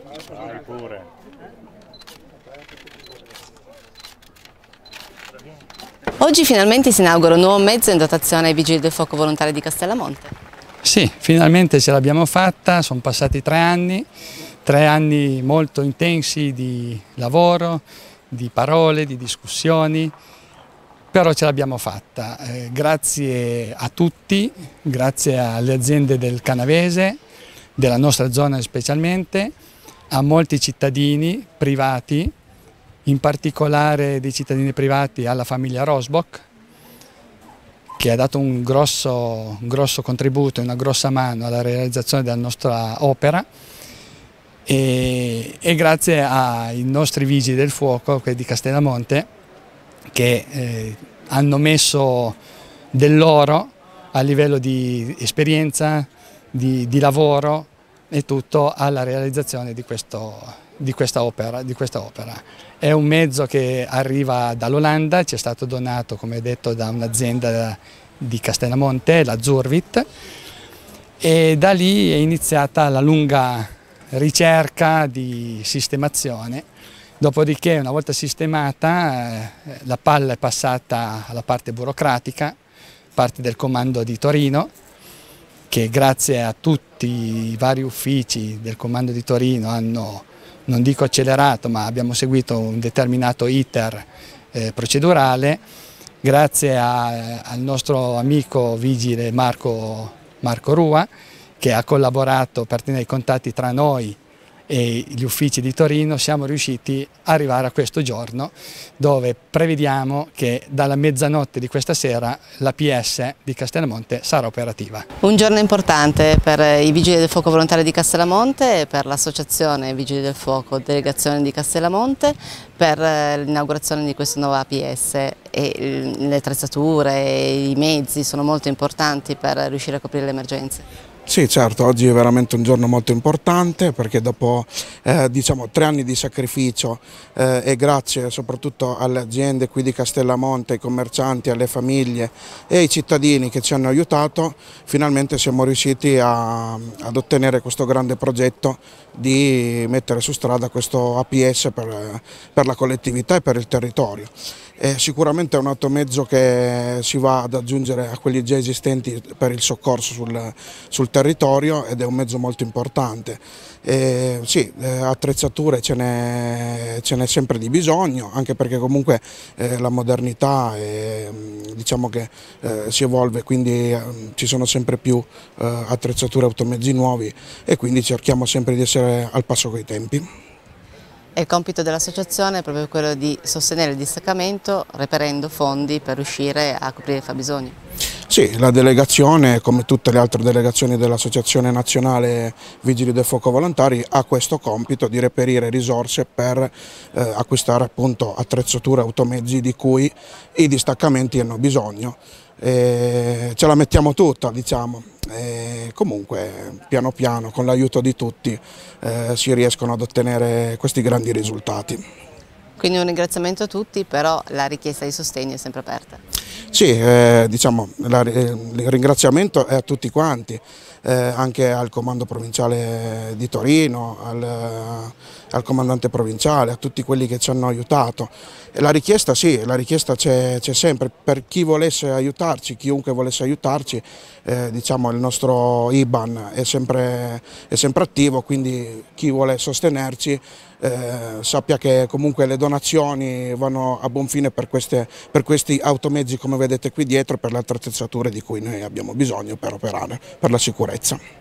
Vai pure. Oggi finalmente si inaugura un nuovo mezzo in dotazione ai Vigili del Fuoco Volontari di Castellamonte. Sì, finalmente ce l'abbiamo fatta, sono passati tre anni, tre anni molto intensi di lavoro, di parole, di discussioni, però ce l'abbiamo fatta. Eh, grazie a tutti, grazie alle aziende del Canavese, della nostra zona specialmente, a molti cittadini privati, in particolare dei cittadini privati alla famiglia Rosbock, che ha dato un grosso, un grosso contributo e una grossa mano alla realizzazione della nostra opera e, e grazie ai nostri vigili del fuoco, quelli di Castellamonte, che eh, hanno messo dell'oro a livello di esperienza, di, di lavoro, e tutto alla realizzazione di, questo, di, questa opera, di, questa opera, È un mezzo che arriva dall'Olanda, ci è stato donato come detto da un'azienda di Castellamonte, la Zurvit, e da lì è iniziata la lunga ricerca di sistemazione Dopodiché una volta sistemata eh, la palla è passata alla parte burocratica, parte del comando di Torino che grazie a tutti i vari uffici del Comando di Torino hanno, non dico accelerato, ma abbiamo seguito un determinato iter eh, procedurale, grazie a, al nostro amico vigile Marco, Marco Rua che ha collaborato per tenere i contatti tra noi e gli uffici di Torino siamo riusciti ad arrivare a questo giorno dove prevediamo che dalla mezzanotte di questa sera la PS di Castellamonte sarà operativa. Un giorno importante per i Vigili del Fuoco Volontari di Castellamonte e per l'associazione Vigili del Fuoco Delegazione di Castellamonte per eh, l'inaugurazione di questa nuova APS e mm, le attrezzature, e i mezzi sono molto importanti per riuscire a coprire le emergenze. Sì, certo, oggi è veramente un giorno molto importante perché dopo eh, diciamo, tre anni di sacrificio eh, e grazie soprattutto alle aziende qui di Castellamonte, ai commercianti, alle famiglie e ai cittadini che ci hanno aiutato, finalmente siamo riusciti a, ad ottenere questo grande progetto di mettere su strada questo APS per, per la collettività e per il territorio. E sicuramente è un altro mezzo che si va ad aggiungere a quelli già esistenti per il soccorso sul, sul territorio ed è un mezzo molto importante. E, sì, eh, attrezzature ce n'è sempre di bisogno, anche perché comunque eh, la modernità è, mm, diciamo che, eh, si evolve, quindi mm, ci sono sempre più eh, attrezzature, automezzi nuovi e quindi cerchiamo sempre di essere al passo coi tempi. Il compito dell'associazione è proprio quello di sostenere il distaccamento reperendo fondi per riuscire a coprire i fabbisogni. Sì, la delegazione, come tutte le altre delegazioni dell'Associazione Nazionale Vigili del Fuoco Volontari, ha questo compito di reperire risorse per eh, acquistare appunto attrezzature, automezzi di cui i distaccamenti hanno bisogno. E ce la mettiamo tutta, diciamo. E comunque, piano piano, con l'aiuto di tutti, eh, si riescono ad ottenere questi grandi risultati. Quindi un ringraziamento a tutti, però la richiesta di sostegno è sempre aperta. Sì, eh, diciamo, la, il ringraziamento è a tutti quanti, eh, anche al Comando Provinciale di Torino, al al comandante provinciale, a tutti quelli che ci hanno aiutato. E la richiesta sì, la richiesta c'è sempre, per chi volesse aiutarci, chiunque volesse aiutarci, eh, diciamo il nostro IBAN è sempre, è sempre attivo, quindi chi vuole sostenerci eh, sappia che comunque le donazioni vanno a buon fine per, queste, per questi automezzi come vedete qui dietro, per le attrezzature di cui noi abbiamo bisogno per operare, per la sicurezza.